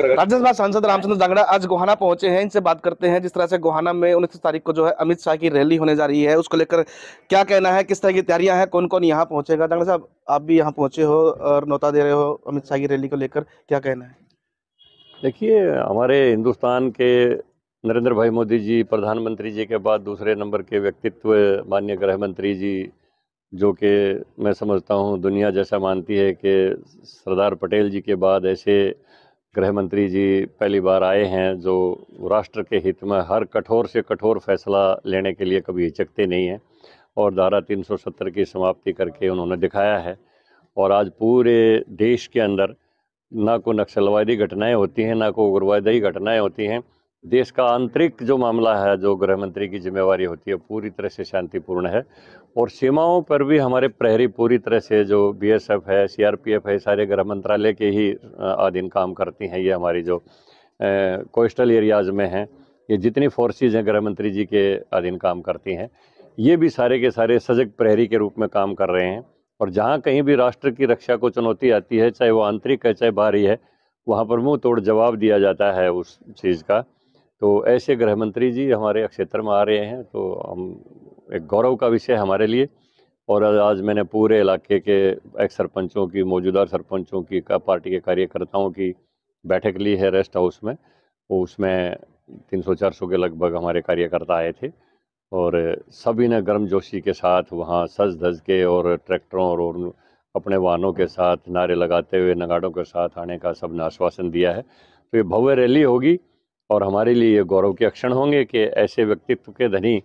राज्यसभा सांसद रामचंद्र दांगड़ा आज गोहाना पहुंचे हैं इनसे बात करते हैं जिस तरह से गोहाना में उनतीस तारीख को जो है अमित शाह की रैली होने जा रही है उसको लेकर क्या कहना है किस तरह की तैयारियां हैं कौन कौन यहाँ पहुंचेगा दांगड़ा साहब आप भी यहाँ पहुंचे हो और नौता दे रहे हो अमित शाह की रैली को लेकर क्या कहना है देखिए हमारे हिंदुस्तान के नरेंद्र भाई मोदी जी प्रधानमंत्री जी के बाद दूसरे नंबर के व्यक्तित्व माननीय गृह मंत्री जी जो कि मैं समझता हूँ दुनिया जैसा मानती है कि सरदार पटेल जी के बाद ऐसे गृह मंत्री जी पहली बार आए हैं जो राष्ट्र के हित में हर कठोर से कठोर फैसला लेने के लिए कभी हिचकते नहीं हैं और धारा 370 की समाप्ति करके उन्होंने दिखाया है और आज पूरे देश के अंदर ना को नक्सलवादी घटनाएं होती हैं ना को उग्रवादी घटनाएं होती हैं देश का आंतरिक जो मामला है जो गृह मंत्री की जिम्मेवारी होती है पूरी तरह से शांतिपूर्ण है और सीमाओं पर भी हमारे प्रहरी पूरी तरह से जो बीएसएफ है सीआरपीएफ है सारे गृह मंत्रालय के ही अधीन काम करती हैं ये हमारी जो कोस्टल एरियाज़ में हैं ये जितनी फोर्सेज हैं गृह मंत्री जी के अधीन काम करती हैं ये भी सारे के सारे सजग प्रहरी के रूप में काम कर रहे हैं और जहाँ कहीं भी राष्ट्र की रक्षा को चुनौती आती है चाहे वो आंतरिक है चाहे बाहरी है वहाँ पर मुँह तोड़ जवाब दिया जाता है उस चीज़ का तो ऐसे गृह मंत्री जी हमारे क्षेत्र में आ रहे हैं तो हम एक गौरव का विषय हमारे लिए और आज मैंने पूरे इलाके के एक्स सरपंचों की मौजूदा सरपंचों की का पार्टी के कार्यकर्ताओं की बैठक ली है रेस्ट हाउस में वो उसमें 300-400 के लगभग हमारे कार्यकर्ता आए थे और सभी ने गर्मजोशी के साथ वहाँ सज धज के और ट्रैक्टरों और अपने वाहनों के साथ नारे लगाते हुए नगाड़ों के साथ आने का सब आश्वासन दिया है तो ये भव्य रैली होगी और हमारे लिए ये गौरव के अक्षण होंगे कि ऐसे व्यक्तित्व के धनी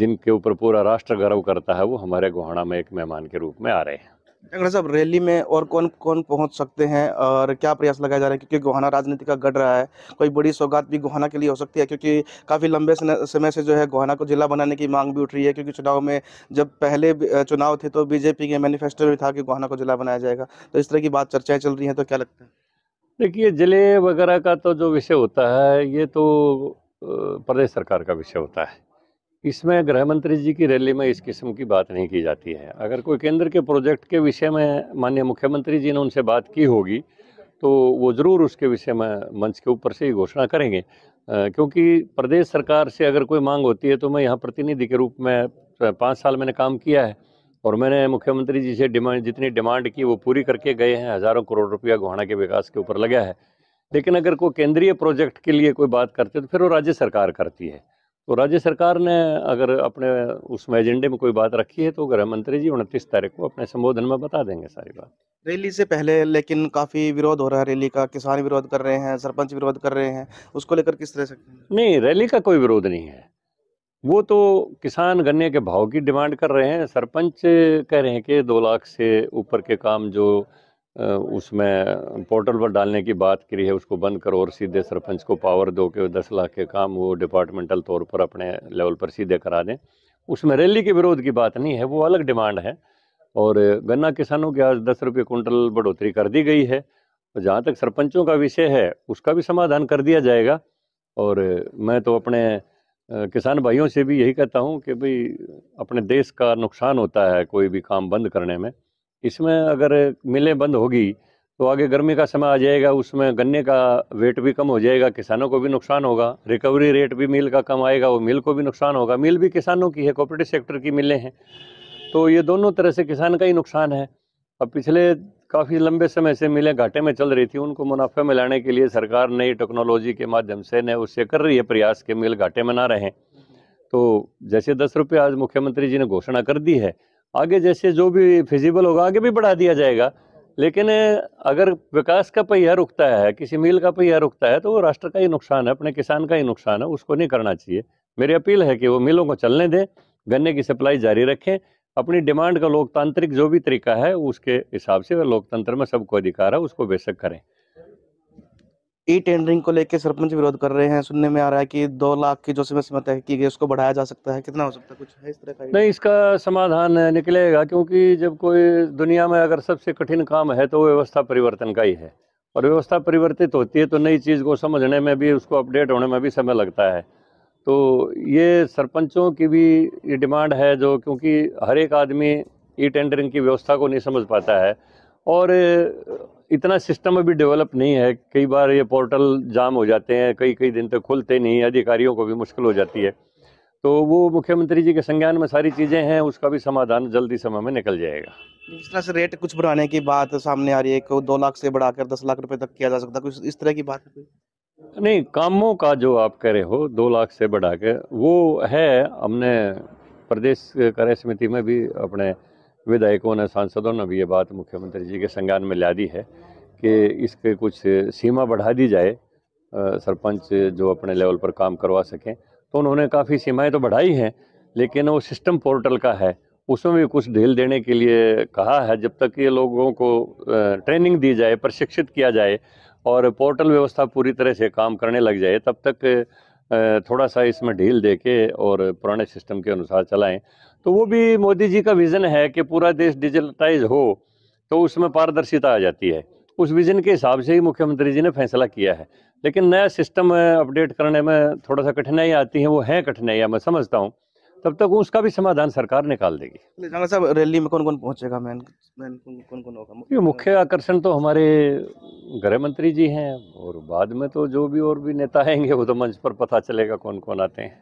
जिनके ऊपर पूरा राष्ट्र गर्व करता है वो हमारे गोहाना में एक मेहमान के रूप में आ रहे हैं डॉक्टर साहब रैली में और कौन कौन पहुंच सकते हैं और क्या प्रयास लगाए जा रहे हैं क्योंकि गोहाना राजनीति का गढ़ रहा है कोई बड़ी सौगात भी गोहाना के लिए हो सकती है क्योंकि काफ़ी लंबे समय से जो है गोहाना को जिला बनाने की मांग भी उठ रही है क्योंकि चुनाव में जब पहले चुनाव थे तो बीजेपी के मैनिफेस्टो में था कि गोहाना को जिला बनाया जाएगा तो इस तरह की बात चर्चाएँ चल रही हैं तो क्या लगता है देखिए ज़िले वगैरह का तो जो विषय होता है ये तो प्रदेश सरकार का विषय होता है इसमें गृह मंत्री जी की रैली में इस किस्म की बात नहीं की जाती है अगर कोई केंद्र के प्रोजेक्ट के विषय में माननीय मुख्यमंत्री जी ने उनसे बात की होगी तो वो ज़रूर उसके विषय में मंच के ऊपर से ही घोषणा करेंगे क्योंकि प्रदेश सरकार से अगर कोई मांग होती है तो मैं यहाँ प्रतिनिधि के रूप में पाँच साल मैंने काम किया है और मैंने मुख्यमंत्री जी से डिमांड जितनी डिमांड की वो पूरी करके गए हैं हज़ारों करोड़ रुपया गोहाना के विकास के ऊपर लगा है लेकिन अगर कोई केंद्रीय प्रोजेक्ट के लिए कोई बात करते तो फिर वो राज्य सरकार करती है तो राज्य सरकार ने अगर अपने उसमें एजेंडे में कोई बात रखी है तो गृह मंत्री जी उनतीस तारीख को अपने संबोधन में बता देंगे सारी बात रैली से पहले लेकिन काफ़ी विरोध हो रहा है रैली का किसान विरोध कर रहे हैं सरपंच विरोध कर रहे हैं उसको लेकर किस तरह से नहीं रैली का कोई विरोध नहीं है वो तो किसान गन्ने के भाव की डिमांड कर रहे हैं सरपंच कह रहे हैं कि दो लाख से ऊपर के काम जो उसमें पोर्टल पर डालने की बात करी है उसको बंद करो और सीधे सरपंच को पावर दो के दस लाख के काम वो डिपार्टमेंटल तौर पर अपने लेवल पर सीधे करा दें उसमें रैली के विरोध की बात नहीं है वो अलग डिमांड है और गन्ना किसानों की आज दस रुपये कुंटल बढ़ोतरी कर दी गई है जहाँ तक सरपंचों का विषय है उसका भी समाधान कर दिया जाएगा और मैं तो अपने किसान भाइयों से भी यही कहता हूँ कि भाई अपने देश का नुकसान होता है कोई भी काम बंद करने में इसमें अगर मिलें बंद होगी तो आगे गर्मी का समय आ जाएगा उसमें गन्ने का वेट भी कम हो जाएगा किसानों को भी नुकसान होगा रिकवरी रेट भी मिल का कम आएगा वो मिल को भी नुकसान होगा मिल भी किसानों की है कॉपरेटिव सेक्टर की मिलें हैं तो ये दोनों तरह से किसान का ही नुकसान है अब पिछले काफ़ी लंबे समय से मिले घाटे में चल रही थी उनको मुनाफे में लाने के लिए सरकार नई टेक्नोलॉजी के माध्यम से नए उससे कर रही है प्रयास के मिल घाटे में ना रहें तो जैसे दस रुपये आज मुख्यमंत्री जी ने घोषणा कर दी है आगे जैसे जो भी फिजिबल होगा आगे भी बढ़ा दिया जाएगा लेकिन अगर विकास का पहिया रुकता है किसी मील का पहिया रुकता है तो वो राष्ट्र का ही नुकसान है अपने किसान का ही नुकसान है उसको नहीं करना चाहिए मेरी अपील है कि वो मिलों को चलने दें गन्ने की सप्लाई जारी रखें अपनी डिमांड का लोकतांत्रिक जो भी तरीका है उसके हिसाब से लोकतंत्र में सबको अधिकार है उसको बेशक करें ई टेंडरिंग को लेकर सरपंच विरोध कर रहे हैं सुनने में आ रहा है कि दो लाख की जो समय सीमा तय की गई उसको बढ़ाया जा सकता है कितना हो सकता है कुछ है इस तरह का नहीं इसका समाधान निकलेगा क्योंकि जब कोई दुनिया में अगर सबसे कठिन काम है तो व्यवस्था परिवर्तन का ही है और व्यवस्था परिवर्तित होती है तो नई चीज़ को समझने में भी उसको अपडेट होने में भी समय लगता है तो ये सरपंचों की भी ये डिमांड है जो क्योंकि हर एक आदमी ई टेंडरिंग की व्यवस्था को नहीं समझ पाता है और इतना सिस्टम अभी डेवलप नहीं है कई बार ये पोर्टल जाम हो जाते हैं कई कई दिन तक तो खुलते नहीं अधिकारियों को भी मुश्किल हो जाती है तो वो मुख्यमंत्री जी के संज्ञान में सारी चीज़ें हैं उसका भी समाधान जल्दी समय में निकल जाएगा इस तरह से रेट कुछ बढ़ाने की बात सामने आ रही है को दो लाख से बढ़ाकर दस लाख रुपए तक किया जा सकता है कुछ इस तरह की बात है नहीं कामों का जो आप कह रहे हो दो लाख से बढ़ा के वो है हमने प्रदेश कार्य समिति में भी अपने विधायकों ने सांसदों ने भी ये बात मुख्यमंत्री जी के संज्ञान में ला दी है कि इसके कुछ सीमा बढ़ा दी जाए सरपंच जो अपने लेवल पर काम करवा सकें तो उन्होंने काफ़ी सीमाएं तो बढ़ाई हैं लेकिन वो सिस्टम पोर्टल का है उसमें भी कुछ ढील देने के लिए कहा है जब तक ये लोगों को ट्रेनिंग दी जाए प्रशिक्षित किया जाए और पोर्टल व्यवस्था पूरी तरह से काम करने लग जाए तब तक थोड़ा सा इसमें ढील दे के और पुराने सिस्टम के अनुसार चलाएं तो वो भी मोदी जी का विज़न है कि पूरा देश डिजिटलाइज हो तो उसमें पारदर्शिता आ जाती है उस विज़न के हिसाब से ही मुख्यमंत्री जी ने फैसला किया है लेकिन नया सिस्टम अपडेट करने में थोड़ा सा कठिनाई आती है वो है कठिनाइयाँ मैं समझता हूँ तब तक उसका भी समाधान सरकार निकाल देगी साहब रैली में कौन कौन पहुंचेगा मैन मैन कौन कौन होगा मुख्य आकर्षण तो हमारे गृह मंत्री जी हैं और बाद में तो जो भी और भी नेता आएंगे वो तो मंच पर पता चलेगा कौन कौन आते हैं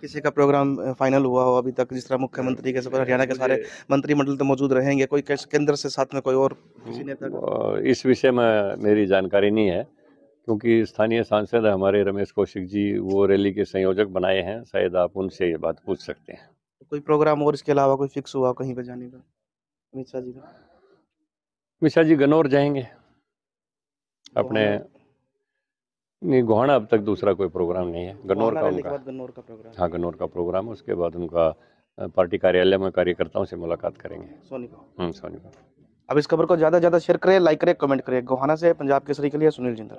किसी का प्रोग्राम फाइनल हुआ हो अभी तक जिस तरह मुख्यमंत्री के सफर हरियाणा के सारे मंत्रिमंडल तो मौजूद रहेंगे कोई केंद्र से साथ में कोई और किसी नेता इस विषय में मेरी जानकारी नहीं है क्योंकि स्थानीय सांसद हमारे रमेश कौशिक जी वो रैली के संयोजक बनाए हैं शायद आप उनसे ये बात पूछ सकते हैं तो कोई प्रोग्राम और इसके अलावा कोई फिक्स हुआ कहीं पर जाने का अमित शाह जी का अमित शाह जी गनौर जाएंगे अपने नहीं गोहाना अब तक दूसरा कोई प्रोग्राम नहीं है गनौर का उनका गनौर का प्रोग्राम हाँ गनौर का प्रोग्राम है उसके बाद उनका पार्टी कार्यालय में कार्यकर्ताओं से मुलाकात करेंगे सोनी हम्म, सोनीपत अब इस खबर को ज़्यादा से ज़्यादा शेयर करें लाइक करें कमेंट करें गोहाना से पंजाब केसरी के लिए सुनील जिंदल